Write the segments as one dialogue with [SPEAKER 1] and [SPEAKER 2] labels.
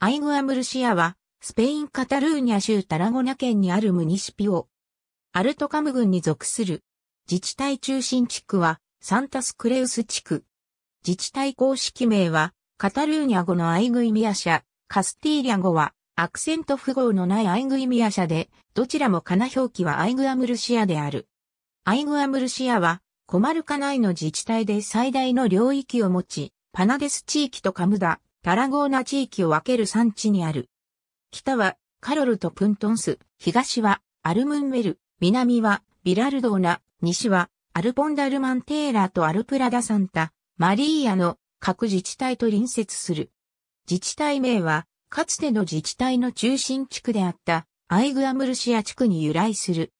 [SPEAKER 1] アイグアムルシアは、スペイン・カタルーニャ州タラゴナ県にあるムニシピオ。アルトカム郡に属する。自治体中心地区は、サンタスクレウス地区。自治体公式名は、カタルーニャ語のアイグイミア社、カスティーリャ語は、アクセント符号のないアイグイミア社で、どちらもカナ表記はアイグアムルシアである。アイグアムルシアは、コマルカ内の自治体で最大の領域を持ち、パナデス地域とカムダ、タラゴーナ地域を分ける産地にある。北はカロルとプントンス、東はアルムンメル、南はビラルドーナ、西はアルポンダルマンテーラとアルプラダサンタ、マリーアの各自治体と隣接する。自治体名は、かつての自治体の中心地区であったアイグアムルシア地区に由来する。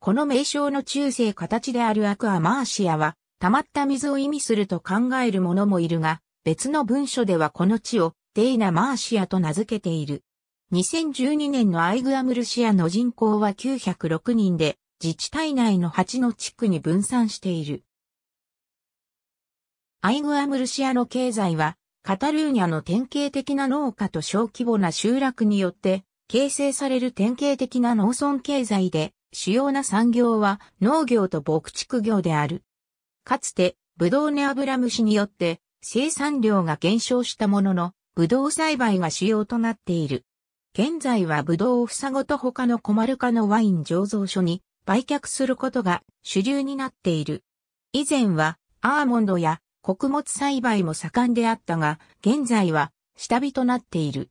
[SPEAKER 1] この名称の中世形であるアクアマーシアは、溜まった水を意味すると考える者もいるが、別の文書ではこの地をデイナ・マーシアと名付けている。2012年のアイグアムルシアの人口は906人で、自治体内の8の地区に分散している。アイグアムルシアの経済は、カタルーニャの典型的な農家と小規模な集落によって形成される典型的な農村経済で、主要な産業は農業と牧畜業である。かつて、ブドウネアブラムシによって生産量が減少したものの、ブドウ栽培が主要となっている。現在はブドウを房ごと他のコマルカのワイン醸造所に売却することが主流になっている。以前はアーモンドや穀物栽培も盛んであったが、現在は下火となっている。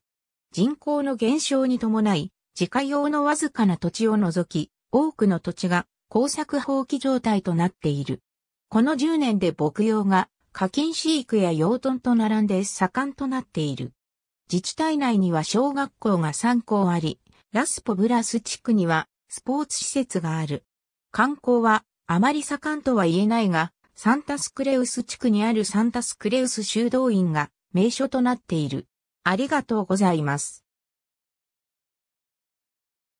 [SPEAKER 1] 人口の減少に伴い、自家用のわずかな土地を除き、多くの土地が耕作放棄状態となっている。この10年で牧羊が課金飼育や養豚と並んで盛んとなっている。自治体内には小学校が3校あり、ラスポブラス地区にはスポーツ施設がある。観光はあまり盛んとは言えないが、サンタスクレウス地区にあるサンタスクレウス修道院が名所となっている。ありがとうございます。